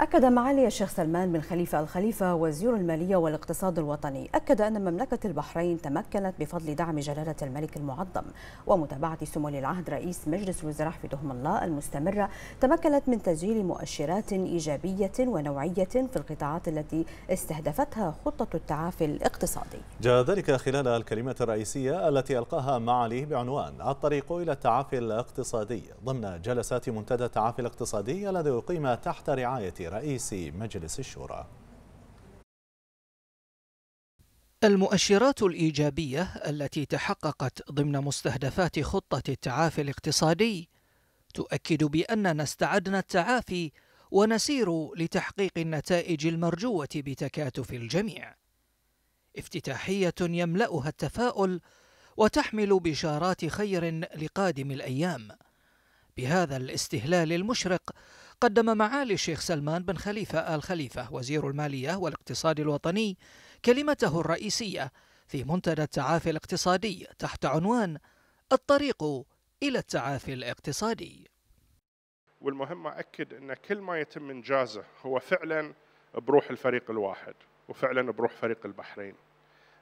أكد معالي الشيخ سلمان بن خليفة الخليفة وزير المالية والاقتصاد الوطني أكد أن مملكة البحرين تمكنت بفضل دعم جلالة الملك المعظم ومتابعة سمو العهد رئيس مجلس الوزراء فدهم الله المستمرة تمكنت من تسجيل مؤشرات إيجابية ونوعية في القطاعات التي استهدفتها خطة التعافي الاقتصادي جاء ذلك خلال الكلمة الرئيسية التي ألقاها معاليه بعنوان الطريق إلى التعافي الاقتصادي ضمن جلسات منتدى التعافي الاقتصادي الذي أقيم تحت رعاية رئيس مجلس الشورى المؤشرات الإيجابية التي تحققت ضمن مستهدفات خطة التعافي الاقتصادي تؤكد بأننا استعدنا التعافي ونسير لتحقيق النتائج المرجوة بتكاتف الجميع. افتتاحية يملأها التفاؤل وتحمل بشارات خير لقادم الأيام. بهذا الاستهلال المشرق قدم معالي الشيخ سلمان بن خليفة آل خليفة وزير المالية والاقتصاد الوطني كلمته الرئيسية في منتدى التعافي الاقتصادي تحت عنوان الطريق إلى التعافي الاقتصادي والمهم أكد أن كل ما يتم إنجازه هو فعلا بروح الفريق الواحد وفعلا بروح فريق البحرين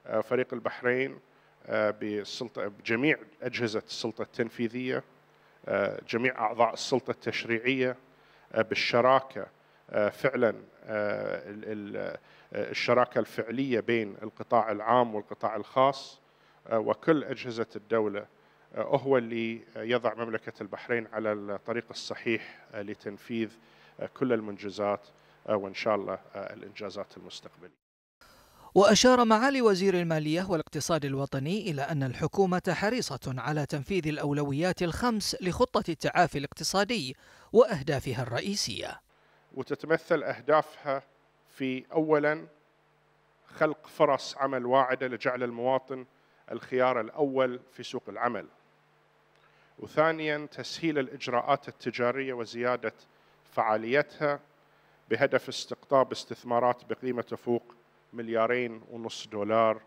آه، فريق البحرين آه، بالسلطة بجميع أجهزة السلطة التنفيذية آه، جميع أعضاء السلطة التشريعية آه، بالشراكه آه، فعلا آه، الشراكه الفعليه بين القطاع العام والقطاع الخاص وكل اجهزه الدوله هو اللي يضع مملكه البحرين على الطريق الصحيح لتنفيذ كل المنجزات وان شاء الله الانجازات المستقبليه وأشار معالي وزير المالية والاقتصاد الوطني إلى أن الحكومة حريصة على تنفيذ الأولويات الخمس لخطة التعافي الاقتصادي وأهدافها الرئيسية وتتمثل أهدافها في أولا خلق فرص عمل واعدة لجعل المواطن الخيار الأول في سوق العمل وثانيا تسهيل الإجراءات التجارية وزيادة فعاليتها بهدف استقطاب استثمارات بقيمة تفوق مليارين ونص دولار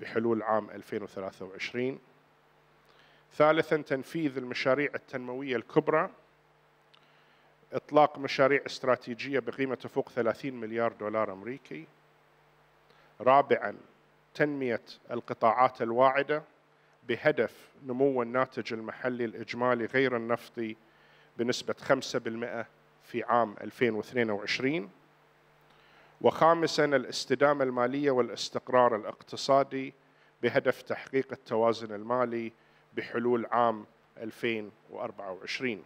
بحلول عام 2023 ثالثا تنفيذ المشاريع التنموية الكبرى إطلاق مشاريع استراتيجية بقيمة تفوق 30 مليار دولار أمريكي رابعا تنمية القطاعات الواعدة بهدف نمو الناتج المحلي الإجمالي غير النفطي بنسبة 5% في عام 2022 وخامسا الاستدامه الماليه والاستقرار الاقتصادي بهدف تحقيق التوازن المالي بحلول عام 2024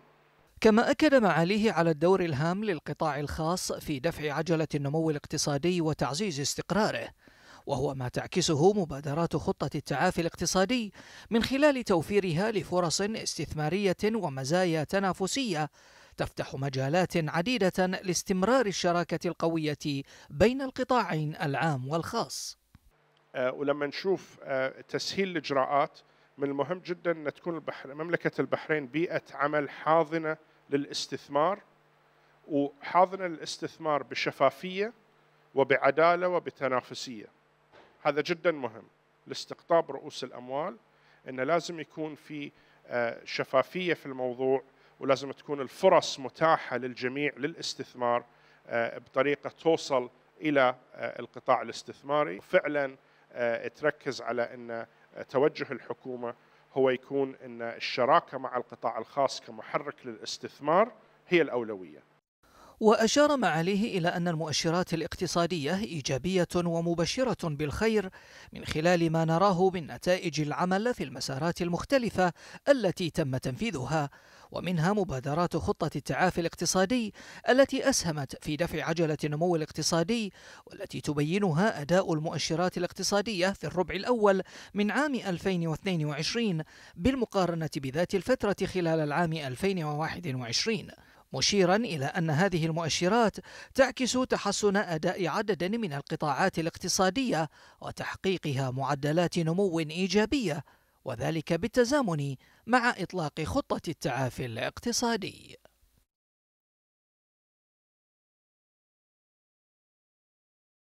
كما أكد معاليه على الدور الهام للقطاع الخاص في دفع عجلة النمو الاقتصادي وتعزيز استقراره وهو ما تعكسه مبادرات خطة التعافي الاقتصادي من خلال توفيرها لفرص استثمارية ومزايا تنافسية تفتح مجالات عديدة لاستمرار الشراكة القوية بين القطاعين العام والخاص آه، ولما نشوف آه، تسهيل الإجراءات من المهم جدا أن تكون مملكة البحرين بيئة عمل حاضنة للاستثمار وحاضنة للاستثمار بشفافية وبعدالة وبتنافسية هذا جدا مهم لاستقطاب رؤوس الأموال أنه لازم يكون في آه، شفافية في الموضوع ولازم تكون الفرص متاحه للجميع للاستثمار آه، بطريقه توصل الى آه، القطاع الاستثماري فعلا آه، تركز على ان توجه الحكومه هو يكون ان الشراكه مع القطاع الخاص كمحرك للاستثمار هي الاولويه وأشار معاليه إلى أن المؤشرات الاقتصادية إيجابية ومبشرة بالخير من خلال ما نراه من نتائج العمل في المسارات المختلفة التي تم تنفيذها ومنها مبادرات خطة التعافي الاقتصادي التي أسهمت في دفع عجلة النمو الاقتصادي والتي تبينها أداء المؤشرات الاقتصادية في الربع الأول من عام 2022 بالمقارنة بذات الفترة خلال العام 2021 مشيرا إلى أن هذه المؤشرات تعكس تحسن أداء عدد من القطاعات الاقتصادية وتحقيقها معدلات نمو إيجابية وذلك بالتزامن مع إطلاق خطة التعافي الاقتصادي